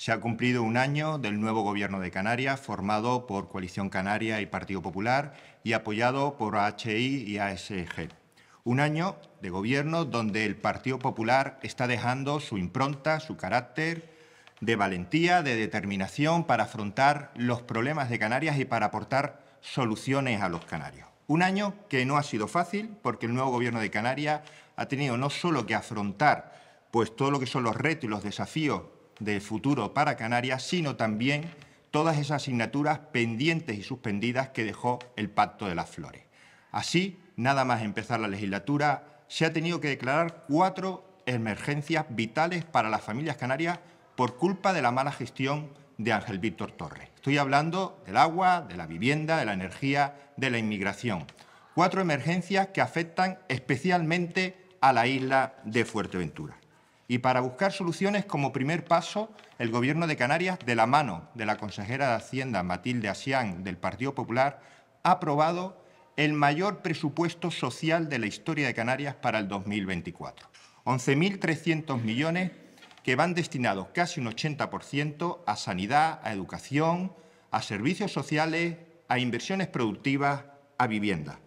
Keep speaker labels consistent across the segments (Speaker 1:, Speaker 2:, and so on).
Speaker 1: Se ha cumplido un año del nuevo Gobierno de Canarias, formado por Coalición Canaria y Partido Popular y apoyado por HI y ASG. Un año de gobierno donde el Partido Popular está dejando su impronta, su carácter de valentía, de determinación para afrontar los problemas de Canarias y para aportar soluciones a los canarios. Un año que no ha sido fácil porque el nuevo Gobierno de Canarias ha tenido no solo que afrontar pues todo lo que son los retos y los desafíos de futuro para Canarias, sino también todas esas asignaturas pendientes y suspendidas que dejó el Pacto de las Flores. Así, nada más empezar la legislatura, se ha tenido que declarar cuatro emergencias vitales para las familias canarias por culpa de la mala gestión de Ángel Víctor Torres. Estoy hablando del agua, de la vivienda, de la energía, de la inmigración. Cuatro emergencias que afectan especialmente a la isla de Fuerteventura y para buscar soluciones como primer paso, el Gobierno de Canarias, de la mano de la consejera de Hacienda Matilde Asián del Partido Popular, ha aprobado el mayor presupuesto social de la historia de Canarias para el 2024. 11.300 millones que van destinados casi un 80% a sanidad, a educación, a servicios sociales, a inversiones productivas, a vivienda.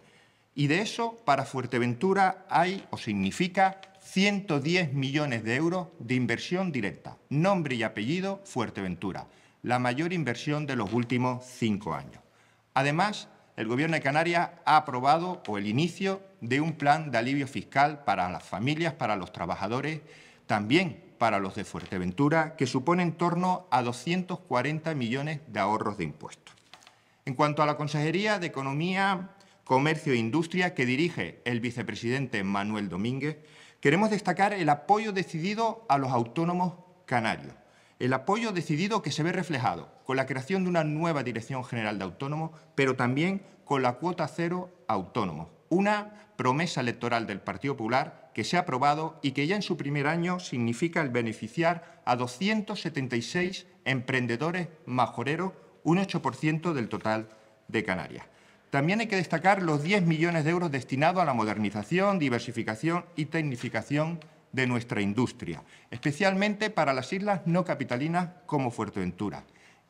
Speaker 1: Y de eso, para Fuerteventura hay o significa 110 millones de euros de inversión directa. Nombre y apellido Fuerteventura, la mayor inversión de los últimos cinco años. Además, el Gobierno de Canarias ha aprobado o el inicio de un plan de alivio fiscal para las familias, para los trabajadores, también para los de Fuerteventura, que supone en torno a 240 millones de ahorros de impuestos. En cuanto a la Consejería de Economía, Comercio e Industria, que dirige el vicepresidente Manuel Domínguez, Queremos destacar el apoyo decidido a los autónomos canarios, el apoyo decidido que se ve reflejado con la creación de una nueva Dirección General de Autónomos, pero también con la cuota cero autónomos, una promesa electoral del Partido Popular que se ha aprobado y que ya en su primer año significa el beneficiar a 276 emprendedores majoreros, un 8% del total de Canarias. También hay que destacar los 10 millones de euros destinados a la modernización, diversificación y tecnificación de nuestra industria, especialmente para las islas no capitalinas como Fuerteventura.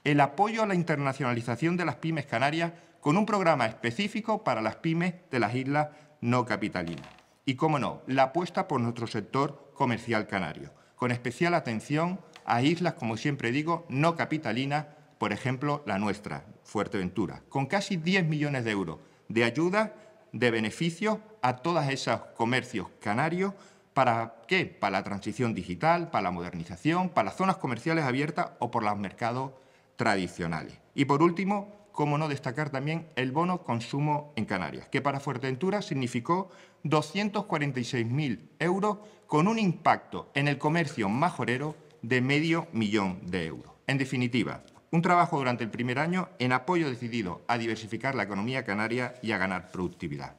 Speaker 1: El apoyo a la internacionalización de las pymes canarias con un programa específico para las pymes de las islas no capitalinas. Y, cómo no, la apuesta por nuestro sector comercial canario, con especial atención a islas, como siempre digo, no capitalinas por ejemplo, la nuestra, Fuerteventura, con casi 10 millones de euros de ayuda, de beneficios a todos esos comercios canarios. ¿Para qué? Para la transición digital, para la modernización, para las zonas comerciales abiertas o por los mercados tradicionales. Y por último, cómo no destacar también el bono consumo en Canarias, que para Fuerteventura significó 246.000 euros con un impacto en el comercio majorero de medio millón de euros. En definitiva, un trabajo durante el primer año en apoyo decidido a diversificar la economía canaria y a ganar productividad.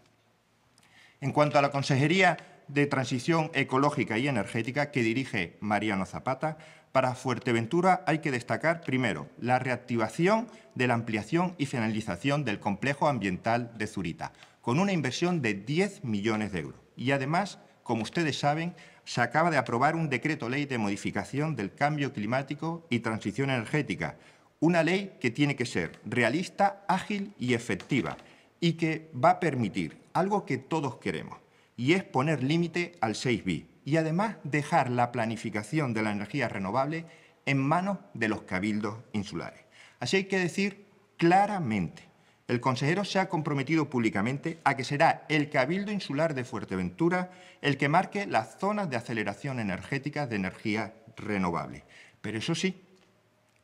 Speaker 1: En cuanto a la Consejería de Transición Ecológica y Energética que dirige Mariano Zapata, para Fuerteventura hay que destacar, primero, la reactivación de la ampliación y finalización del complejo ambiental de Zurita, con una inversión de 10 millones de euros. Y además, como ustedes saben, se acaba de aprobar un decreto ley de modificación del cambio climático y transición energética, una ley que tiene que ser realista, ágil y efectiva y que va a permitir algo que todos queremos, y es poner límite al 6B y además dejar la planificación de la energía renovable en manos de los cabildos insulares. Así hay que decir claramente, el consejero se ha comprometido públicamente a que será el Cabildo Insular de Fuerteventura el que marque las zonas de aceleración energética de energía renovable. Pero eso sí,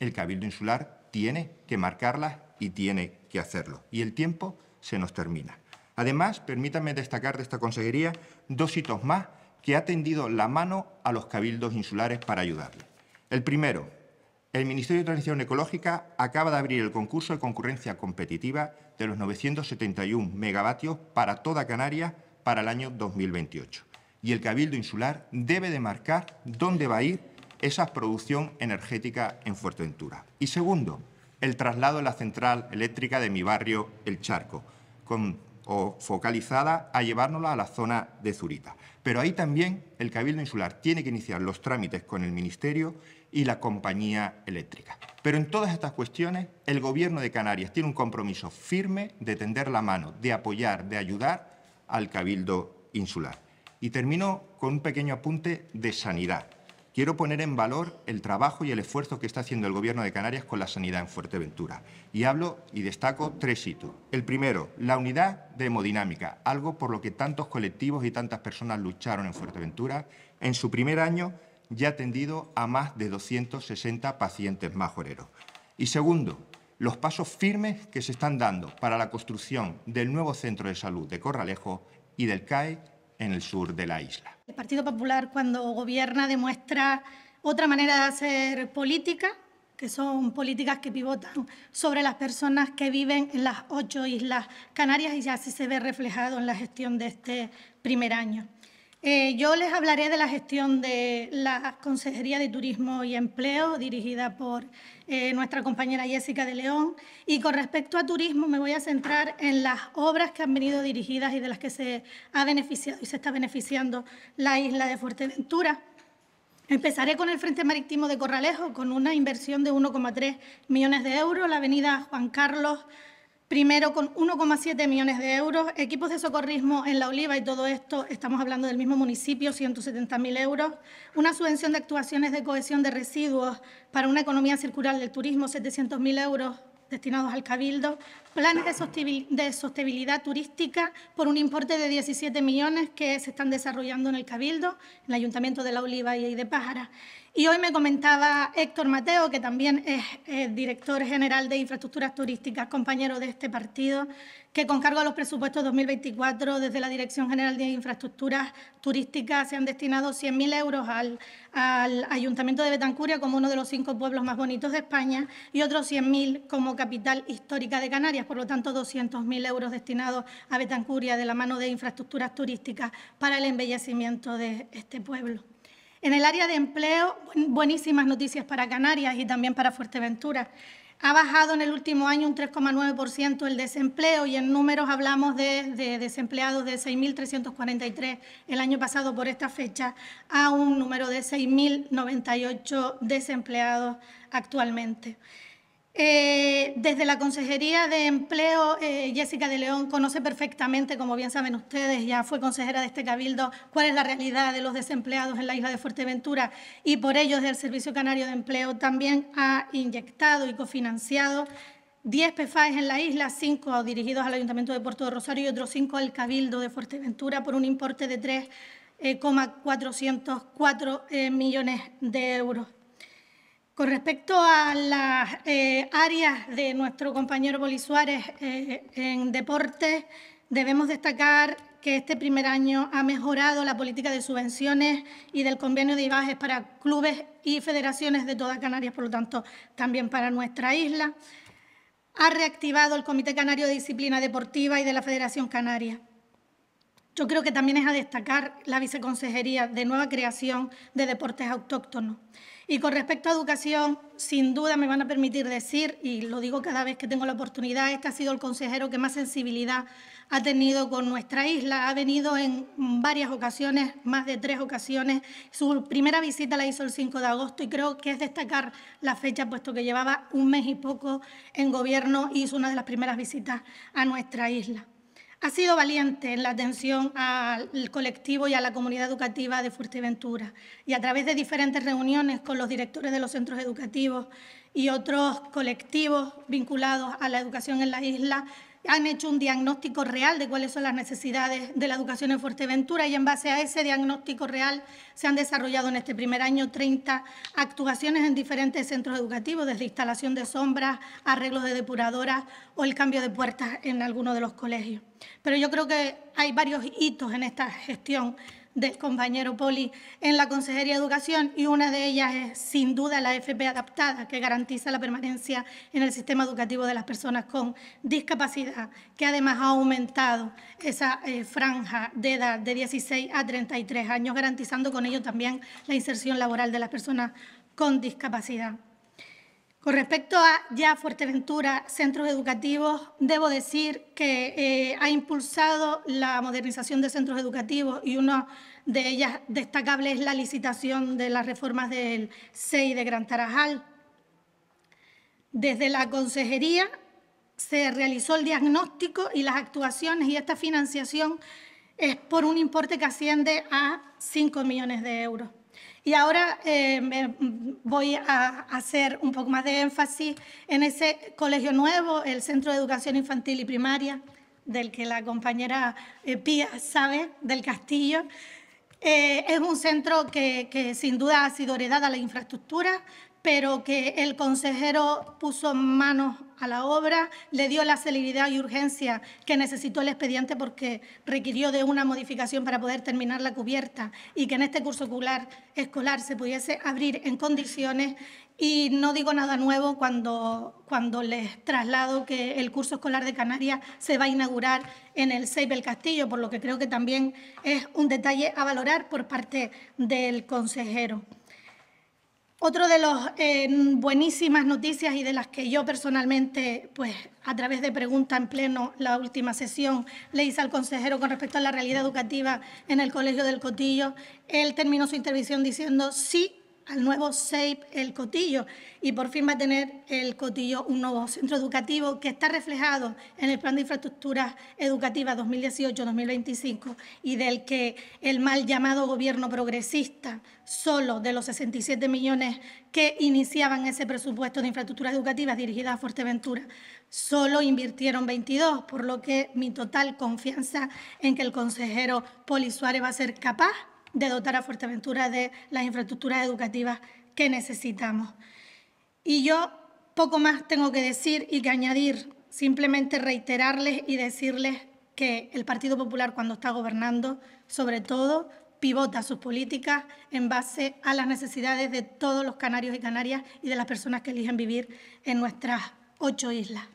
Speaker 1: el Cabildo Insular tiene que marcarlas y tiene que hacerlo. Y el tiempo se nos termina. Además, permítanme destacar de esta consejería dos hitos más que ha tendido la mano a los cabildos insulares para ayudarles. El primero, el Ministerio de Transición Ecológica acaba de abrir el concurso de concurrencia competitiva de los 971 megavatios para toda Canarias para el año 2028. Y el Cabildo Insular debe de marcar dónde va a ir esa producción energética en Fuerteventura. Y segundo, el traslado de la central eléctrica de mi barrio El Charco, con, o focalizada a llevárnosla a la zona de Zurita. Pero ahí también el Cabildo Insular tiene que iniciar los trámites con el Ministerio y la compañía eléctrica. Pero en todas estas cuestiones, el Gobierno de Canarias tiene un compromiso firme de tender la mano, de apoyar, de ayudar al Cabildo Insular. Y termino con un pequeño apunte de sanidad. Quiero poner en valor el trabajo y el esfuerzo que está haciendo el Gobierno de Canarias con la sanidad en Fuerteventura. Y hablo y destaco tres hitos. El primero, la unidad de hemodinámica, algo por lo que tantos colectivos y tantas personas lucharon en Fuerteventura. En su primer año ya ha atendido a más de 260 pacientes majoreros. Y segundo, los pasos firmes que se están dando para la construcción del nuevo centro de salud de Corralejo y del CAE en el sur de la isla.
Speaker 2: El Partido Popular cuando gobierna demuestra otra manera de hacer política, que son políticas que pivotan sobre las personas que viven en las ocho islas Canarias y ya se ve reflejado en la gestión de este primer año. Eh, yo les hablaré de la gestión de la Consejería de Turismo y Empleo, dirigida por eh, nuestra compañera Jessica de León. Y con respecto a turismo, me voy a centrar en las obras que han venido dirigidas y de las que se ha beneficiado y se está beneficiando la isla de Fuerteventura. Empezaré con el Frente Marítimo de Corralejo, con una inversión de 1,3 millones de euros, la avenida Juan Carlos Primero, con 1,7 millones de euros, equipos de socorrismo en La Oliva y todo esto, estamos hablando del mismo municipio, 170.000 euros, una subvención de actuaciones de cohesión de residuos para una economía circular del turismo, 700.000 euros destinados al cabildo, planes de sostenibilidad turística por un importe de 17 millones que se están desarrollando en el cabildo, en el Ayuntamiento de La Oliva y de Pájara. Y hoy me comentaba Héctor Mateo, que también es director general de Infraestructuras Turísticas, compañero de este partido, que con cargo a los presupuestos 2024 desde la Dirección General de Infraestructuras Turísticas se han destinado 100.000 euros al, al, Ayuntamiento de Betancuria como uno de los cinco pueblos más bonitos de España y otros 100.000 como capital histórica de Canarias, por lo tanto 200.000 euros destinados a Betancuria de la mano de Infraestructuras Turísticas para el embellecimiento de este pueblo. En el área de empleo, buenísimas noticias para Canarias y también para Fuerteventura. Ha bajado en el último año un 3,9% el desempleo y en números hablamos de, desempleados de 6.343 el año pasado por esta fecha a un número de 6.098 desempleados actualmente. Eh, desde la Consejería de Empleo, eh, Jessica de León conoce perfectamente, como bien saben ustedes, ya fue consejera de este cabildo, cuál es la realidad de los desempleados en la isla de Fuerteventura y por ello desde el Servicio Canario de Empleo también ha inyectado y cofinanciado 10 PFAES en la isla, 5 dirigidos al Ayuntamiento de Puerto de Rosario y otros 5 al Cabildo de Fuerteventura por un importe de 3,404 eh, eh, millones de euros. Con respecto a las eh, áreas de nuestro compañero Boli Suárez eh, en deporte, debemos destacar que este primer año ha mejorado la política de subvenciones y del convenio de IBAGES para clubes y federaciones de toda Canarias, por lo tanto, también para nuestra isla. Ha reactivado el Comité Canario de Disciplina Deportiva y de la Federación Canaria. Yo creo que también es a destacar la Viceconsejería de Nueva Creación de Deportes Autóctonos. Y con respecto a educación, sin duda me van a permitir decir, y lo digo cada vez que tengo la oportunidad, este ha sido el consejero que más sensibilidad ha tenido con nuestra isla. Ha venido en varias ocasiones, más de tres ocasiones. Su primera visita la hizo el 5 de agosto y creo que es destacar la fecha, puesto que llevaba un mes y poco en gobierno y hizo una de las primeras visitas a nuestra isla ha sido valiente en la atención al colectivo y a la comunidad educativa de Fuerteventura y a través de diferentes reuniones con los directores de los centros educativos y otros colectivos vinculados a la educación en la isla, han hecho un diagnóstico real de cuáles son las necesidades de la educación en Fuerteventura y en base a ese diagnóstico real se han desarrollado en este primer año 30 actuaciones en diferentes centros educativos, desde instalación de sombras, arreglos de depuradoras o el cambio de puertas en algunos de los colegios. Pero yo creo que hay varios hitos en esta gestión del compañero Poli en la Consejería de Educación y una de ellas es sin duda la FP adaptada que garantiza la permanencia en el sistema educativo de las personas con discapacidad, que además ha aumentado esa eh, franja de edad de 16 a 33 años, garantizando con ello también la inserción laboral de las personas con discapacidad. Con respecto a ya Fuerteventura, centros educativos, debo decir que eh, ha impulsado la modernización de centros educativos y una de ellas destacable es la licitación de las reformas del CEI de Gran Tarajal. Desde la consejería se realizó el diagnóstico y las actuaciones y esta financiación es por un importe que asciende a 5 millones de euros. Y ahora eh, mm, voy a hacer un poco más de énfasis en ese colegio nuevo, el Centro de Educación Infantil y Primaria, del que la compañera eh, Pía sabe, del Castillo. Eh, es un centro que, que, sin duda ha sido heredada la infraestructura, pero que el consejero puso manos a la obra, le dio la celeridad y urgencia que necesitó el expediente porque requirió de una modificación para poder terminar la cubierta y que en este curso escolar, se pudiese abrir en condiciones. Y no digo nada nuevo cuando, cuando les traslado que el curso escolar de Canarias se va a inaugurar en el Seibe del Castillo, por lo que creo que también es un detalle a valorar por parte del consejero. Otro de las eh, buenísimas noticias y de las que yo personalmente, pues a través de pregunta en pleno, la última sesión, le hice al consejero con respecto a la realidad educativa en el Colegio del Cotillo, él terminó su intervención diciendo sí al nuevo SAPE El Cotillo y por fin va a tener El Cotillo un nuevo centro educativo que está reflejado en el Plan de Infraestructuras Educativas 2018-2025 y del que el mal llamado gobierno progresista, solo de los 67 millones que iniciaban ese presupuesto de infraestructuras educativas dirigida a Fuerteventura, solo invirtieron 22, por lo que mi total confianza en que el consejero Poli Suárez va a ser capaz de dotar a Fuerteventura de las infraestructuras educativas que necesitamos. Y yo poco más tengo que decir y que añadir, simplemente reiterarles y decirles que el Partido Popular cuando está gobernando, sobre todo, pivota sus políticas en base a las necesidades de todos los canarios y canarias y de las personas que eligen vivir en nuestras ocho islas.